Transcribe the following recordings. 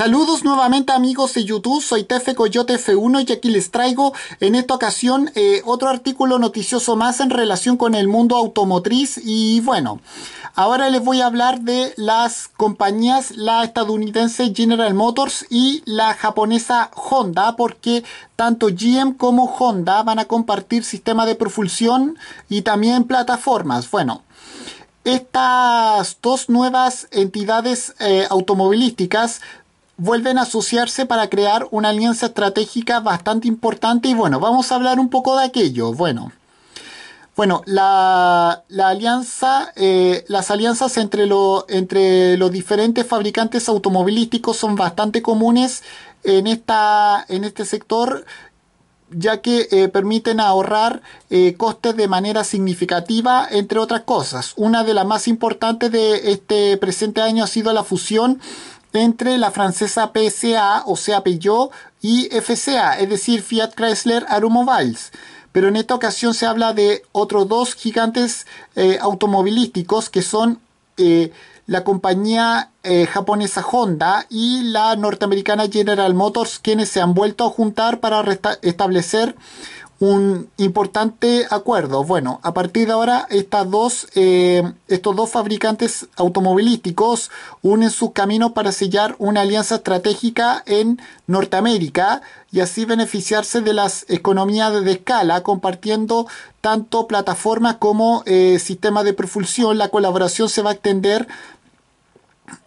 Saludos nuevamente amigos de YouTube, soy Tefe Coyote F1 y aquí les traigo en esta ocasión eh, otro artículo noticioso más en relación con el mundo automotriz y bueno, ahora les voy a hablar de las compañías, la estadounidense General Motors y la japonesa Honda porque tanto GM como Honda van a compartir sistema de propulsión y también plataformas, bueno. Estas dos nuevas entidades eh, automovilísticas vuelven a asociarse para crear una alianza estratégica bastante importante y bueno, vamos a hablar un poco de aquello. Bueno, bueno la, alianza, eh, las alianzas entre, entre los diferentes fabricantes automovilísticos son bastante comunes en, esta, en este sector ya que eh, permiten ahorrar eh, costes de manera significativa, entre otras cosas. Una de las más importantes de este presente año ha sido la fusión entre la francesa PSA, o sea Peugeot, y FCA, es decir, Fiat Chrysler Aeromobiles. Pero en esta ocasión se habla de otros dos gigantes eh, automovilísticos que son eh, la compañía eh, japonesa Honda y la norteamericana General Motors, quienes se han vuelto a juntar para establecer un importante acuerdo. Bueno, a partir de ahora estas dos, eh, estos dos fabricantes automovilísticos unen sus caminos para sellar una alianza estratégica en Norteamérica y así beneficiarse de las economías de escala, compartiendo tanto plataformas como eh, sistemas de propulsión. La colaboración se va a extender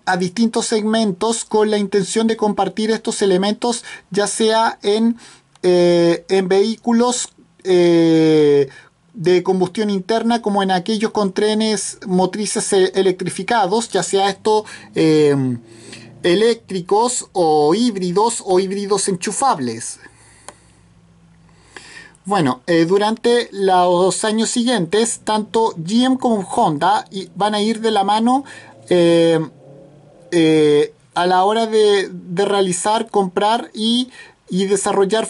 a distintos segmentos con la intención de compartir estos elementos, ya sea en eh, en vehículos eh, de combustión interna como en aquellos con trenes motrices eh, electrificados, ya sea esto eléctricos o híbridos o híbridos enchufables. Bueno, durante los años siguientes, tanto GM como Honda van a ir de la mano a la hora de realizar, comprar y y desarrollar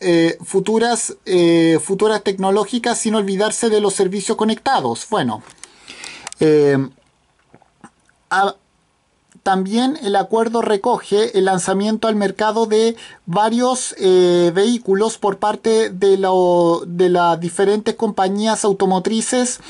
eh, futuras, eh, futuras tecnológicas sin olvidarse de los servicios conectados. Bueno, eh, también el acuerdo recoge el lanzamiento al mercado de varios eh, vehículos por parte de, de, las diferentes compañías automotrices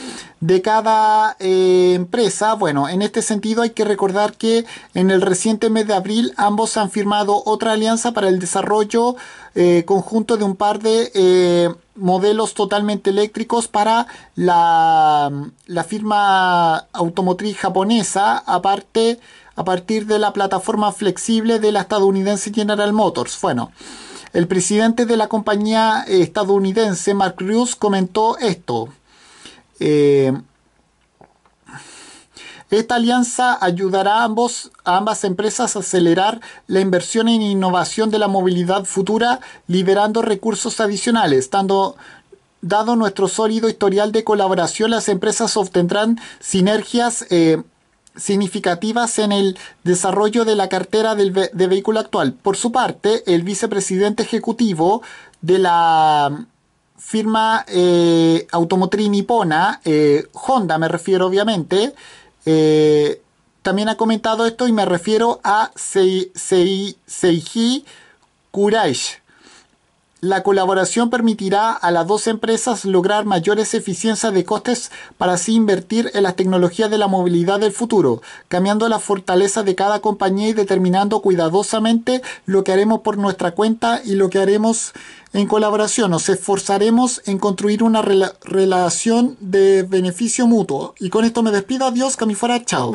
de cada eh, empresa. Bueno, en este sentido hay que recordar que en el reciente mes de abril ambos han firmado otra alianza para el desarrollo eh, conjunto de un par de modelos totalmente eléctricos para la, la firma automotriz japonesa. Aparte, a partir de la plataforma flexible de la estadounidense General Motors. Bueno, el presidente de la compañía estadounidense, Mark Ruse, comentó esto. Eh, esta alianza ayudará a, ambos, ambas empresas a acelerar la inversión en innovación de la movilidad futura, liberando recursos adicionales, Dado nuestro sólido historial de colaboración, las empresas obtendrán sinergias eh, significativas en el desarrollo de la cartera del de vehículo actual. Por su parte, el vicepresidente ejecutivo de la mm, firma eh, automotriz nipona, eh, Honda me refiero obviamente, eh, también ha comentado esto y me refiero a Seiji Kuraish, la colaboración permitirá a las dos empresas lograr mayores eficiencias de costes para así invertir en las tecnologías de la movilidad del futuro, cambiando la fortaleza de cada compañía y determinando cuidadosamente lo que haremos por nuestra cuenta y lo que haremos en colaboración. Nos esforzaremos en construir una relación de beneficio mutuo. Y con esto me despido. Adiós, que fuera. Chao.